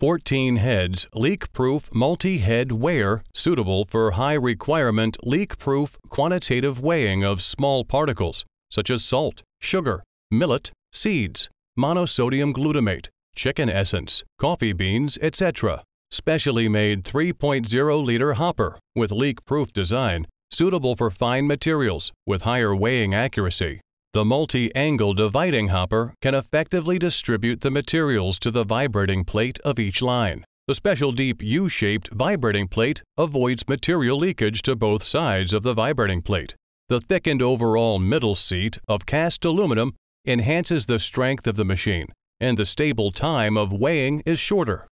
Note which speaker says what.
Speaker 1: 14 heads leak-proof multi-head weigher suitable for high-requirement leak-proof quantitative weighing of small particles such as salt, sugar, millet, seeds, monosodium glutamate, chicken essence, coffee beans, etc. Specially made 3.0-liter hopper with leak-proof design suitable for fine materials with higher weighing accuracy. The multi-angle dividing hopper can effectively distribute the materials to the vibrating plate of each line. The special deep U-shaped vibrating plate avoids material leakage to both sides of the vibrating plate. The thickened overall middle seat of cast aluminum enhances the strength of the machine, and the stable time of weighing is shorter.